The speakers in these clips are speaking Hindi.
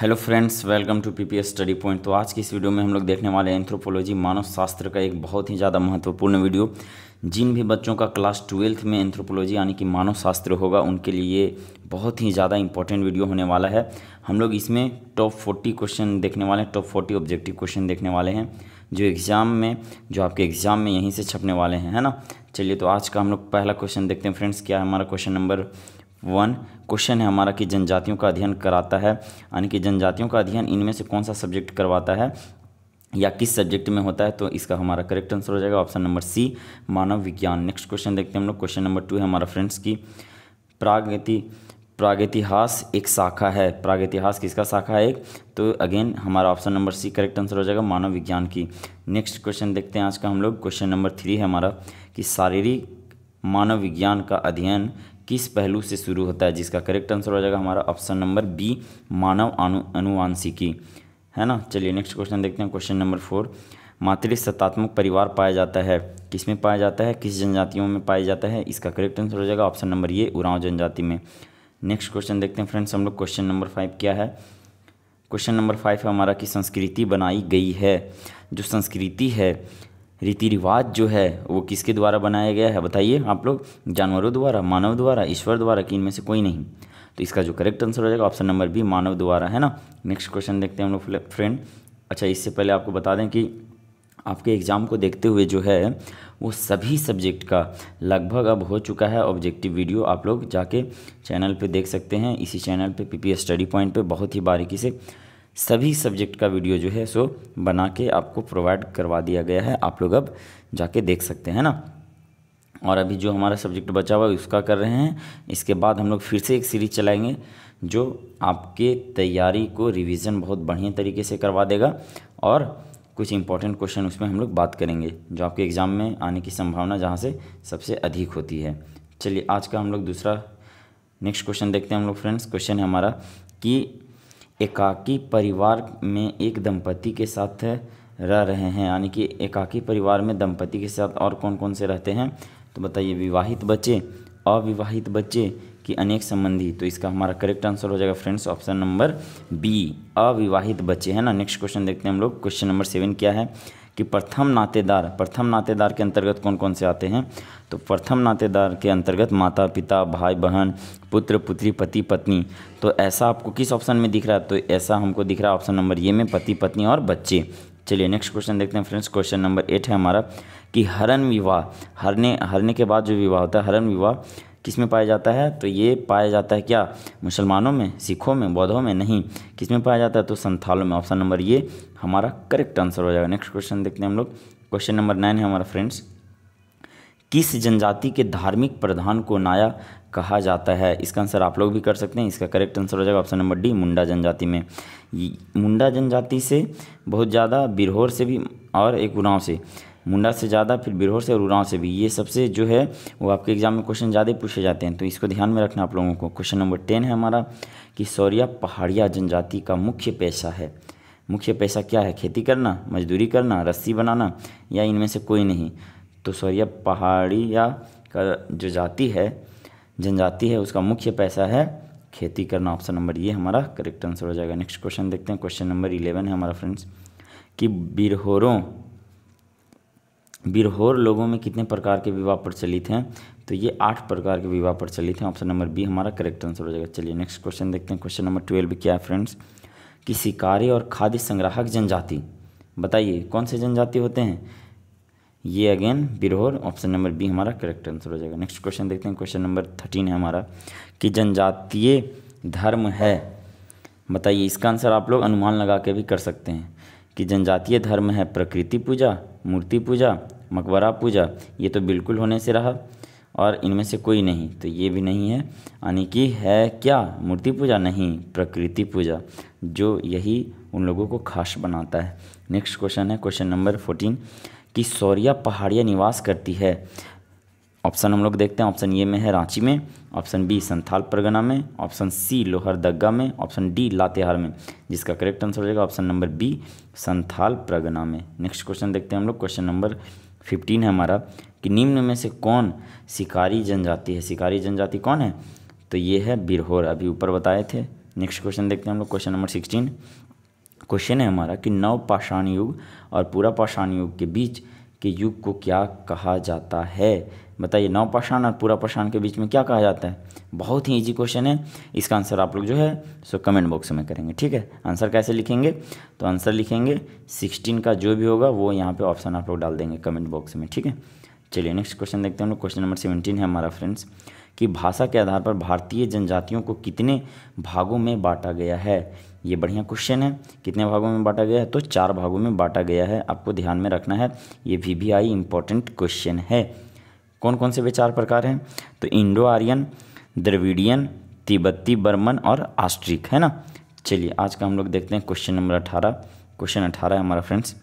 Hello friends welcome to PPS study point तो आज की इस वीडियो में हम लोग देखने वाले हैं एंथ्रोपोलॉजी मानव शास्त्र का एक बहुत ही ज़्यादा महत्वपूर्ण वीडियो जिन भी बच्चों का क्लास ट्वेल्थ में एंथ्रोपोलॉजी यानी कि मानव शास्त्र होगा उनके लिए बहुत ही ज़्यादा इंपॉर्टेंट वीडियो होने वाला है हम लोग इसमें टॉप फोर्टी क्वेश्चन देखने वाले हैं टॉप फोर्टी ऑब्जेक्टिव क्वेश्चन देखने वाले हैं जो एग्ज़ाम में जो आपके एग्ज़ाम में यहीं से छपने वाले हैं है ना चलिए तो आज का हम लोग पहला क्वेश्चन देखते हैं फ्रेंड्स क्या है हमारा क्वेश्चन नंबर वन क्वेश्चन है हमारा कि जनजातियों का अध्ययन कराता है यानी कि जनजातियों का अध्ययन इनमें से कौन सा सब्जेक्ट करवाता है या किस सब्जेक्ट में होता है तो इसका हमारा करेक्ट आंसर हो जाएगा ऑप्शन नंबर सी मानव विज्ञान नेक्स्ट क्वेश्चन देखते हैं हम लोग क्वेश्चन नंबर टू है हमारा फ्रेंड्स की प्रागति प्रागतिहास एक शाखा है प्रागतिहास किसका शाखा है एक तो अगेन हमारा option number c correct answer हो जाएगा मानव विज्ञान की नेक्स्ट क्वेश्चन देखते हैं आज का हम लोग क्वेश्चन नंबर थ्री है हमारा कि शारीरिक मानव विज्ञान का अध्ययन किस पहलू से शुरू होता है जिसका करेक्ट आंसर हो जाएगा हमारा ऑप्शन नंबर बी मानव अनु अनुवांशिकी है ना चलिए नेक्स्ट क्वेश्चन देखते हैं क्वेश्चन नंबर फोर मातृ सत्तात्मक परिवार पाया जाता है किस में पाया जाता है किस जनजातियों में पाया जाता है इसका करेक्ट आंसर हो जाएगा ऑप्शन नंबर ये उरांव जनजाति में नेक्स्ट क्वेश्चन देखते हैं फ्रेंड्स हम लोग क्वेश्चन नंबर फाइव क्या है क्वेश्चन नंबर फाइव है हमारा कि संस्कृति बनाई गई है जो संस्कृति है रीति रिवाज जो है वो किसके द्वारा बनाया गया है बताइए आप लोग जानवरों द्वारा मानव द्वारा ईश्वर द्वारा कि इनमें से कोई नहीं तो इसका जो करेक्ट आंसर हो जाएगा ऑप्शन नंबर बी मानव द्वारा है ना नेक्स्ट क्वेश्चन देखते हैं हम लोग फ्रेंड अच्छा इससे पहले आपको बता दें कि आपके एग्ज़ाम को देखते हुए जो है वो सभी सब्जेक्ट का लगभग अब हो चुका है ऑब्जेक्टिव वीडियो आप लोग जाके चैनल पे देख सकते हैं इसी चैनल पे पीपीएस स्टडी पॉइंट पे बहुत ही बारीकी से सभी सब्जेक्ट का वीडियो जो है सो बना के आपको प्रोवाइड करवा दिया गया है आप लोग अब जाके देख सकते हैं ना और अभी जो हमारा सब्जेक्ट बचा हुआ है उसका कर रहे हैं इसके बाद हम लोग फिर से एक सीरीज चलाएंगे जो आपके तैयारी को रिवीजन बहुत बढ़िया तरीके से करवा देगा और कुछ इंपॉर्टेंट क्वेश्चन उसमें हम लोग बात करेंगे जो आपके एग्ज़ाम में आने की संभावना जहाँ से सबसे अधिक होती है चलिए आज का हम लोग दूसरा नेक्स्ट क्वेश्चन देखते हैं हम लोग फ्रेंड्स क्वेश्चन है हमारा कि एकाकी परिवार में एक दंपति के साथ रह रहे हैं यानी कि एकाकी परिवार में दंपति के साथ और कौन कौन से रहते हैं तो बताइए विवाहित बच्चे अविवाहित बच्चे की अनेक संबंधी तो इसका हमारा करेक्ट आंसर हो जाएगा फ्रेंड्स ऑप्शन नंबर बी अविवाहित बच्चे है ना नेक्स्ट क्वेश्चन देखते हैं हम लोग क्वेश्चन नंबर सेवन क्या है कि प्रथम नातेदार प्रथम नातेदार के अंतर्गत कौन कौन से आते हैं तो प्रथम नातेदार के अंतर्गत माता पिता भाई बहन पुत्र पुत्री पति पत्नी तो ऐसा आपको किस ऑप्शन में दिख रहा है तो ऐसा हमको दिख रहा है ऑप्शन नंबर ये में पति पत्नी और बच्चे चलिए नेक्स्ट क्वेश्चन देखते हैं फ्रेंड्स क्वेश्चन नंबर एट है हमारा कि हरण विवाह हरने हरने के बाद जो विवाह होता है हरण विवाह किस में पाया जाता है तो ये पाया जाता है क्या मुसलमानों में सिखों में बौद्धों में नहीं किस में पाया जाता है तो संथालों में ऑप्शन नंबर ये हमारा करेक्ट आंसर हो जाएगा नेक्स्ट क्वेश्चन देखते हैं हम लोग क्वेश्चन नंबर नाइन है हमारा फ्रेंड्स किस जनजाति के धार्मिक प्रधान को नाया कहा जाता है इसका आंसर आप लोग भी कर सकते हैं इसका करेक्ट आंसर हो जाएगा ऑप्शन नंबर डी मुंडा जनजाति में मुंडा जनजाति से बहुत ज़्यादा बिरहोर से भी और एक उनाव से मुंडा से ज़्यादा फिर बिरहोर से और उड़ाव से भी ये सबसे जो है वो आपके एग्जाम में क्वेश्चन ज़्यादा पूछे जाते हैं तो इसको ध्यान में रखना आप लोगों को क्वेश्चन नंबर टेन है हमारा कि सौरिया पहाड़िया जनजाति का मुख्य पेशा है मुख्य पेशा क्या है खेती करना मजदूरी करना रस्सी बनाना या इनमें से कोई नहीं तो सौरिया पहाड़िया का जो जाति है जनजाति है उसका मुख्य पैसा है खेती करना ऑप्शन नंबर ये हमारा करेक्ट आंसर हो जाएगा नेक्स्ट क्वेश्चन देखते हैं क्वेश्चन नंबर इलेवन है हमारा फ्रेंड्स कि बिरहोरों बिरहोर लोगों में कितने प्रकार के विवाह प्रचलित हैं तो ये आठ प्रकार के विवाह प्रचलित हैं ऑप्शन नंबर बी हमारा करेक्ट आंसर हो जाएगा चलिए नेक्स्ट क्वेश्चन देखते हैं क्वेश्चन नंबर ट्वेल्व क्या है फ्रेंड्स कि शिकारी और खाद्य संग्राहक जनजाति बताइए कौन से जनजाति होते हैं ये again Birhor option number B हमारा करेक्ट आंसर हो जाएगा नेक्स्ट क्वेश्चन देखते हैं क्वेश्चन नंबर थर्टीन है हमारा कि जनजातीय धर्म है बताइए इसका आंसर आप लोग अनुमान लगा के भी कर सकते हैं कि जनजातीय धर्म है प्रकृति पूजा मूर्ति पूजा मकबरा पूजा ये तो बिल्कुल होने से रहा और इनमें से कोई नहीं तो ये भी नहीं है यानी कि है क्या मूर्ति पूजा नहीं प्रकृति पूजा जो यही उन लोगों को खास बनाता है नेक्स्ट क्वेश्चन है क्वेश्चन नंबर फोर्टीन कि सौरिया पहाड़िया निवास करती है ऑप्शन हम लोग देखते हैं ऑप्शन ए में है रांची में ऑप्शन बी संथाल परगना में ऑप्शन सी लोहरदगा में ऑप्शन डी लातेहार में जिसका करेक्ट आंसर हो जाएगा option number b Santhal Pargana में नेक्स्ट क्वेश्चन देखते हैं हम लोग क्वेश्चन नंबर फिफ्टीन है हमारा कि निम्न में से कौन शिकारी जनजाति है शिकारी जनजाति कौन है तो ये है बिरहोर अभी ऊपर बताए थे नेक्स्ट क्वेश्चन देखते हैं हम लोग क्वेश्चन नंबर सिक्सटीन क्वेश्चन है हमारा कि नव पाषाण युग और पूरा पाषाण युग के बीच के युग को क्या कहा जाता है बताइए नवपाषाण और पूरा पाषाण के बीच में क्या कहा जाता है बहुत ही इजी क्वेश्चन है इसका आंसर आप लोग जो है सो कमेंट बॉक्स में करेंगे ठीक है आंसर कैसे लिखेंगे तो आंसर लिखेंगे सिक्सटीन का जो भी होगा वो यहाँ पे ऑप्शन आप लोग डाल देंगे कमेंट बॉक्स में ठीक है चलिए नेक्स्ट क्वेश्चन देखते हैं हम लोग क्वेश्चन नंबर सेवेंटीन है हमारा फ्रेंड्स कि भाषा के आधार पर भारतीय जनजातियों को कितने भागों में बांटा गया है ये बढ़िया क्वेश्चन है कितने भागों में बांटा गया है तो चार भागों में बांटा गया है आपको ध्यान में रखना है ये भी भी आई इम्पोर्टेंट क्वेश्चन है कौन कौन से वे चार प्रकार हैं तो इंडो आर्यन द्रविडियन तिब्बती बर्मन और आस्ट्रिक है ना चलिए आज का हम लोग देखते हैं क्वेश्चन नंबर अठारह क्वेश्चन अठारह है हमारा फ्रेंड्स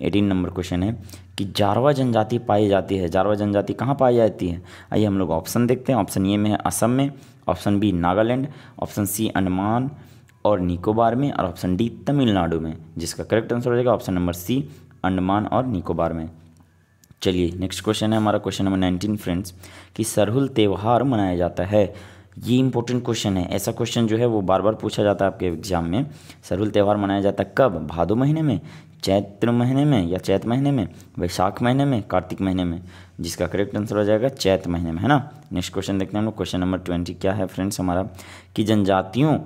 एटीन नंबर क्वेश्चन है कि जारवा जनजाति पाई जाती है जारवा जनजाति कहाँ पाई जाती है आइए हम लोग ऑप्शन देखते हैं ऑप्शन ए में है असम में option b Nagaland option c Andaman और निकोबार में और ऑप्शन डी तमिलनाडु में जिसका करेक्ट आंसर हो जाएगा ऑप्शन नंबर सी अंडमान और निकोबार में चलिए नेक्स्ट क्वेश्चन है हमारा क्वेश्चन नंबर नाइनटीन फ्रेंड्स कि सरहुल त्यौहार मनाया जाता है ये इंपॉर्टेंट क्वेश्चन है ऐसा क्वेश्चन जो है वो बार बार पूछा जाता है आपके एग्जाम में सरहुल त्यौहार मनाया जाता है कब भादो महीने में चैत्र महीने में या चैत महीने में वैशाख महीने में कार्तिक महीने में जिसका करेक्ट आंसर हो जाएगा चैत महीने में है ना नेक्स्ट क्वेश्चन देखते हैं हम लोग क्वेश्चन नंबर ट्वेंटी क्या है फ्रेंड्स हमारा कि जनजातियों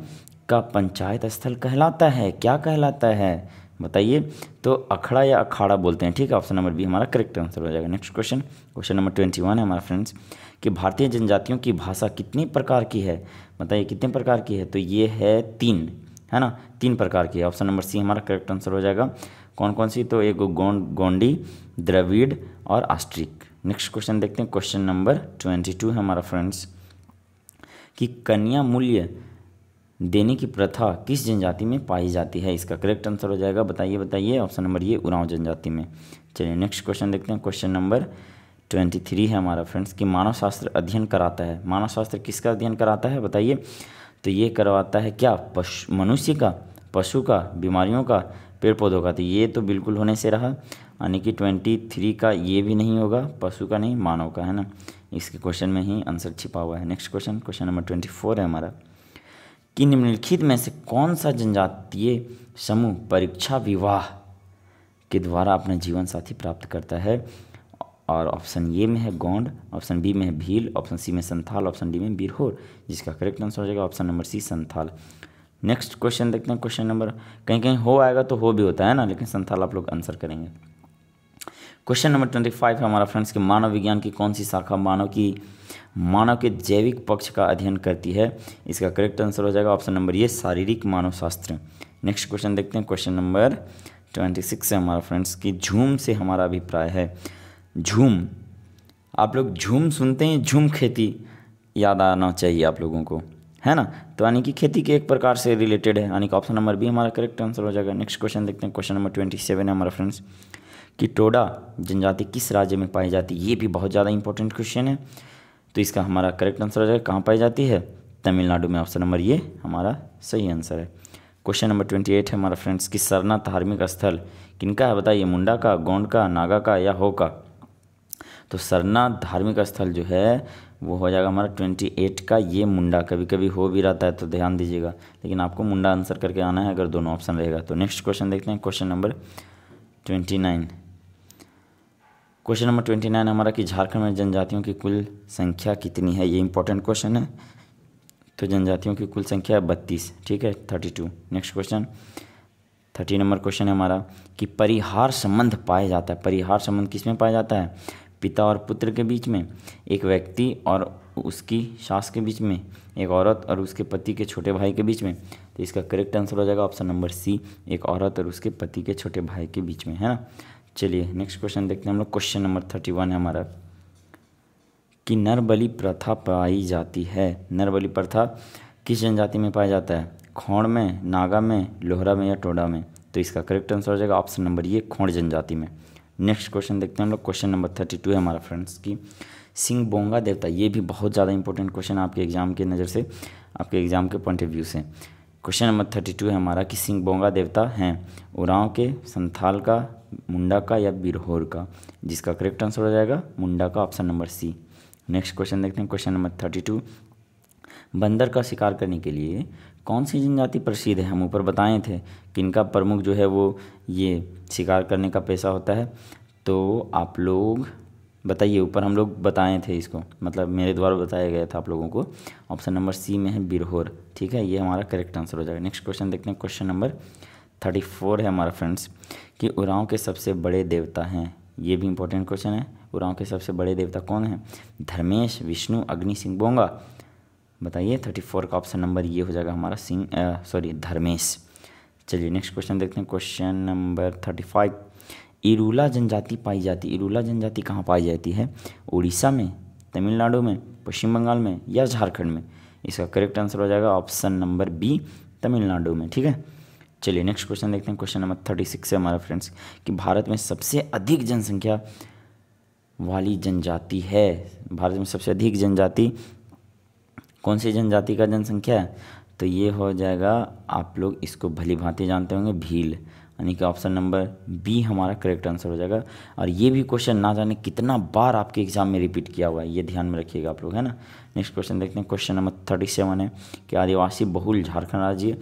का पंचायत स्थल कहलाता है क्या कहलाता है बताइए तो अखड़ा या अखाड़ा बोलते हैं ठीक है ऑप्शन नंबर बी हमारा करेक्ट आंसर हो जाएगा next question question number twenty one है हमारा फ्रेंड्स कि भारतीय जनजातियों की भाषा कितनी प्रकार की है बताइए कितने प्रकार की है तो ये है तीन है ना तीन प्रकार की है ऑप्शन नंबर सी हमारा करेक्ट आंसर हो जाएगा कौन कौन सी तो एक गोंड गोंडी द्रविड़ और आस्ट्रिक नेक्स्ट क्वेश्चन देखते हैं क्वेश्चन नंबर ट्वेंटी टू है हमारा फ्रेंड्स कि कन्या मूल्य देने की प्रथा किस जनजाति में पाई जाती है इसका करेक्ट आंसर हो जाएगा बताइए बताइए ऑप्शन नंबर ये उरांव जनजाति में चलिए नेक्स्ट क्वेश्चन देखते हैं क्वेश्चन नंबर ट्वेंटी थ्री है हमारा फ्रेंड्स कि मानव शास्त्र अध्ययन कराता है मानव शास्त्र किसका अध्ययन कराता है बताइए तो ये करवाता है क्या पशु मनुष्य का पशु का बीमारियों का पेड़ पौधों का तो ये तो बिल्कुल होने से रहा यानी कि ट्वेंटी थ्री का ये भी नहीं होगा पशु का नहीं मानव का है ना इसके क्वेश्चन में ही आंसर छिपा हुआ है next question question number twenty four है हमारा कि निम्नलिखित में से कौन सा जनजातीय समूह परीक्षा विवाह के द्वारा अपना जीवन साथी प्राप्त करता है और ऑप्शन ए में है गौंड ऑप्शन बी में है भील ऑप्शन सी में संथाल ऑप्शन डी में बिरहोर जिसका करेक्ट आंसर हो जाएगा option number c Santhal next question देखते हैं क्वेश्चन नंबर कहीं कहीं हो आएगा तो हो भी होता है ना लेकिन संथाल आप लोग आंसर करेंगे क्वेश्चन नंबर ट्वेंटी फाइव है हमारा फ्रेंड्स कि मानव विज्ञान की कौन सी शाखा मानव की मानव के जैविक पक्ष का अध्ययन करती है इसका करेक्ट आंसर हो जाएगा ऑप्शन नंबर ये शारीरिक मानव शास्त्र नेक्स्ट क्वेश्चन देखते हैं क्वेश्चन नंबर ट्वेंटी सिक्स है हमारा फ्रेंड्स कि झूम से हमारा अभिप्राय है झूम आप लोग झूम सुनते हैं झूम खेती याद आना चाहिए आप लोगों को है ना तो यानी कि खेती के एक प्रकार से रिलेटेड है यानी कि ऑप्शन नंबर बी हमारा करेक्ट आंसर हो जाएगा नेक्स्ट क्वेश्चन देखते हैं क्वेश्चन नंबर ट्वेंटी सेवन है हमारा फ्रेंड्स कि टोडा जनजाति किस राज्य में पाई जाती है ये भी बहुत ज़्यादा इंपॉर्टेंट क्वेश्चन है तो इसका हमारा करेक्ट आंसर हो जाएगा कहाँ पाई जाती है तमिलनाडु में ऑप्शन नंबर ये हमारा सही आंसर है क्वेश्चन नंबर ट्वेंटी एट है हमारा फ्रेंड्स कि सरना धार्मिक स्थल किनका है बताइए मुंडा का गोंड का नागा का या हो का तो सरना धार्मिक स्थल जो है वो हो जाएगा हमारा ट्वेंटी एट का ये मुंडा कभी कभी हो भी रहता है तो ध्यान दीजिएगा लेकिन आपको मुंडा आंसर करके आना है अगर दोनों ऑप्शन रहेगा तो नेक्स्ट क्वेश्चन देखते हैं question number twenty nine question number twenty nine हमारा कि झारखंड में जनजातियों की कुल संख्या कितनी है ये इंपॉर्टेंट क्वेश्चन है तो जनजातियों की कुल संख्या बत्तीस ठीक है thirty two next question thirty number question है हमारा कि परिहार संबंध पाया जाता है परिहार संबंध किस में पाया जाता है पिता और पुत्र के बीच में एक व्यक्ति और उसकी सास के बीच में एक औरत और उसके पति के छोटे भाई के बीच में तो इसका करेक्ट आंसर हो जाएगा ऑप्शन नंबर सी एक औरत और उसके पति के छोटे भाई के बीच में है ना चलिए नेक्स्ट क्वेश्चन देखते हैं हम लोग क्वेश्चन नंबर थर्टी वन है हमारा कि नरबली प्रथा पाई जाती है नरबली प्रथा किस जनजाति में पाया जाता है खोड़ में नागा में लोहरा में या टोडा में तो इसका करेक्ट आंसर हो जाएगा ऑप्शन नंबर ये खोड़ जनजाति में नेक्स्ट क्वेश्चन देखते हैं हम लोग क्वेश्चन नंबर थर्टी टू है हमारा फ्रेंड्स की सिंह बोंगा देवता ये भी बहुत ज़्यादा इंपॉर्टेंट क्वेश्चन आपके एग्जाम के नज़र से आपके एग्जाम के पॉइंट ऑफ व्यू से क्वेश्चन नंबर थर्टी टू है हमारा कि सिंह बोंगा देवता हैं उराव के संथाल का मुंडा का या बिरहोर का जिसका करेक्ट आंसर हो जाएगा मुंडा का option number c next question देखते हैं क्वेश्चन नंबर थर्टी टू बंदर का शिकार करने के लिए कौन सी जनजाति प्रसिद्ध है हम ऊपर बताए थे कि इनका प्रमुख जो है वो ये शिकार करने का पैसा होता है तो आप लोग बताइए ऊपर हम लोग बताए थे इसको मतलब मेरे द्वारा बताया गया था आप लोगों को ऑप्शन नंबर सी में है बिरहोर ठीक है ये हमारा करेक्ट आंसर हो जाएगा नेक्स्ट क्वेश्चन देखते हैं क्वेश्चन नंबर थर्टी फोर है हमारा फ्रेंड्स कि उराव के सबसे बड़े देवता हैं ये भी इंपॉर्टेंट क्वेश्चन है उराव के सबसे बड़े देवता कौन हैं धर्मेश विष्णु अग्नि सिंह बोंगा बताइए थर्टी फोर का ऑप्शन नंबर ये हो जाएगा हमारा सिंह सॉरी धर्मेश चलिए नेक्स्ट क्वेश्चन देखते हैं question number thirty five Irula जनजाति पाई जाती इरूला जनजाति कहाँ पाई जाती है उड़ीसा में तमिलनाडु में पश्चिम बंगाल में या झारखंड में इसका करेक्ट आंसर हो जाएगा ऑप्शन नंबर बी तमिलनाडु में ठीक है चलिए नेक्स्ट क्वेश्चन देखते हैं क्वेश्चन नंबर थर्टी सिक्स है हमारा फ्रेंड्स कि भारत में सबसे अधिक जनसंख्या वाली जनजाति है भारत में सबसे अधिक जनजाति कौन सी जनजाति का जनसंख्या है तो ये हो जाएगा आप लोग इसको भली भांति जानते होंगे भील यानी कि ऑप्शन नंबर बी हमारा करेक्ट आंसर हो जाएगा और ये भी क्वेश्चन ना जाने कितना बार आपके एग्जाम में रिपीट किया हुआ है ये ध्यान में रखिएगा आप लोग है ना नेक्स्ट क्वेश्चन देखते हैं क्वेश्चन नंबर थर्टी सेवन है कि आदिवासी बहुल झारखंड राज्य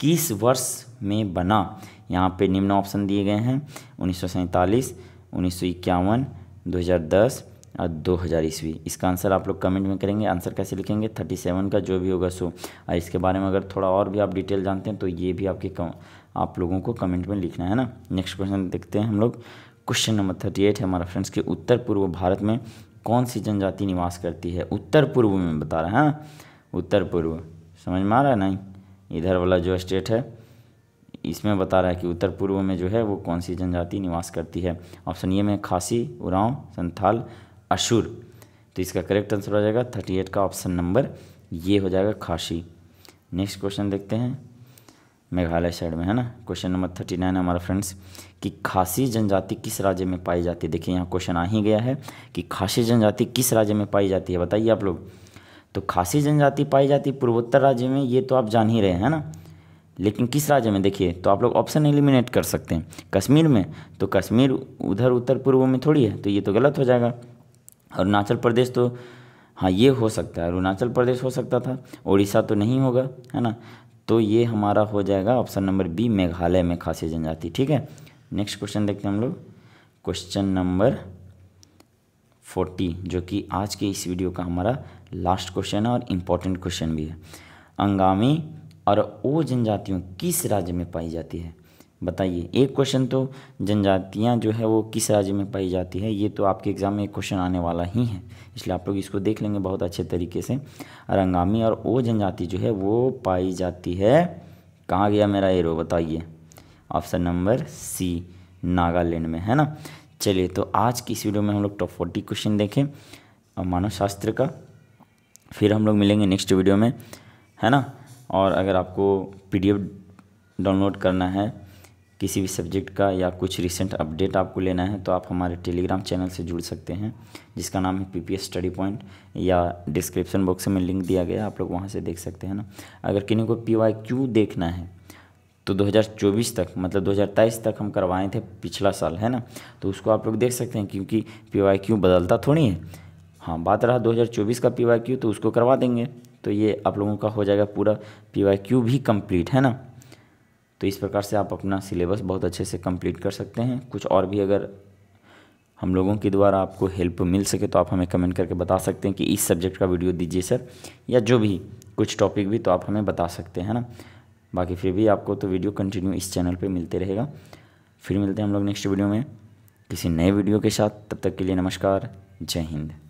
किस वर्ष में बना यहाँ पे निम्न ऑप्शन दिए गए हैं उन्नीस सौ सैंतालीस उन्नीस सौ इक्यावन दो हज़ार दस और दो हज़ार ईस्वी इसका आंसर आप लोग कमेंट में करेंगे आंसर कैसे लिखेंगे थर्टी सेवन का जो भी होगा सो और इसके बारे में अगर थोड़ा और भी आप डिटेल जानते हैं तो ये भी आपके कम, आप लोगों को कमेंट में लिखना है ना नेक्स्ट क्वेश्चन देखते हैं हम लोग क्वेश्चन नंबर थर्टी एट है हमारा फ्रेंड्स कि उत्तर पूर्व भारत में कौन सी जनजाति निवास करती है उत्तर पूर्व में बता रहे हैं हाँ? उत्तर पूर्व समझ में आ रहा है ना इधर वाला जो स्टेट है इसमें बता रहा है कि उत्तर पूर्व में जो है वो कौन सी जनजाति निवास करती है ऑप्शन ये में खासी उरांव संथाल अशुर तो इसका करेक्ट आंसर हो जाएगा थर्टी एट का ऑप्शन नंबर ये हो जाएगा खासी नेक्स्ट क्वेश्चन देखते हैं मेघालय साइड में है ना क्वेश्चन नंबर थर्टी नाइन हमारा फ्रेंड्स कि खासी जनजाति किस राज्य में पाई जाती है देखिए यहाँ क्वेश्चन आ ही गया है कि खासी जनजाति किस राज्य में पाई जाती है बताइए आप लोग तो खासी जनजाति पाई जाती पूर्वोत्तर राज्य में ये तो आप जान ही रहे हैं ना लेकिन किस राज्य में देखिए तो आप लोग ऑप्शन एलिमिनेट कर सकते हैं कश्मीर में तो कश्मीर उधर उत्तर पूर्व में थोड़ी है तो ये तो गलत हो जाएगा अरुणाचल प्रदेश तो हाँ ये हो सकता है अरुणाचल प्रदेश हो सकता था उड़ीसा तो नहीं होगा है ना तो ये हमारा हो जाएगा ऑप्शन नंबर बी मेघालय में खासी जनजाति ठीक है नेक्स्ट क्वेश्चन देखते हैं हम लोग क्वेश्चन नंबर फोर्टी जो कि आज के इस वीडियो का हमारा लास्ट क्वेश्चन है और इम्पोर्टेंट क्वेश्चन भी है अंगामी और ओ जनजातियों किस राज्य में पाई जाती है बताइए एक क्वेश्चन तो जनजातियाँ जो है वो किस राज्य में पाई जाती है ये तो आपके एग्ज़ाम में एक क्वेश्चन आने वाला ही है इसलिए आप लोग इसको देख लेंगे बहुत अच्छे तरीके से और अंगामी और ओ जनजाति जो है वो पाई जाती है कहाँ गया मेरा एरो बताइए ऑप्शन नंबर सी नागालैंड में है ना चलिए तो आज की इस वीडियो में हम लोग टॉप फोर्टी क्वेश्चन देखें मानव शास्त्र का फिर हम लोग मिलेंगे नेक्स्ट वीडियो में है ना और अगर आपको पीडीएफ डाउनलोड करना है किसी भी सब्जेक्ट का या कुछ रिसेंट अपडेट आपको लेना है तो आप हमारे टेलीग्राम चैनल से जुड़ सकते हैं जिसका नाम है पी स्टडी पॉइंट या डिस्क्रिप्शन बॉक्स में लिंक दिया गया आप लोग वहाँ से देख सकते हैं ना अगर किन्हीं को पी देखना है तो 2024 तक मतलब 2023 तक हम करवाए थे पिछला साल है ना तो उसको आप लोग देख सकते हैं क्योंकि पी बदलता थोड़ी है हाँ बात रहा 2024 का पी वाई क्यू तो उसको करवा देंगे तो ये आप लोगों का हो जाएगा पूरा पी वाई क्यू भी कंप्लीट है ना तो इस प्रकार से आप अपना सिलेबस बहुत अच्छे से कंप्लीट कर सकते हैं कुछ और भी अगर हम लोगों के द्वारा आपको हेल्प मिल सके तो आप हमें कमेंट करके बता सकते हैं कि इस सब्जेक्ट का वीडियो दीजिए सर या जो भी कुछ टॉपिक भी तो आप हमें बता सकते हैं ना बाकी फिर भी आपको तो वीडियो कंटिन्यू इस चैनल पर मिलते रहेगा फिर मिलते हैं हम लोग नेक्स्ट वीडियो में किसी नए वीडियो के साथ तब तक के लिए नमस्कार जय हिंद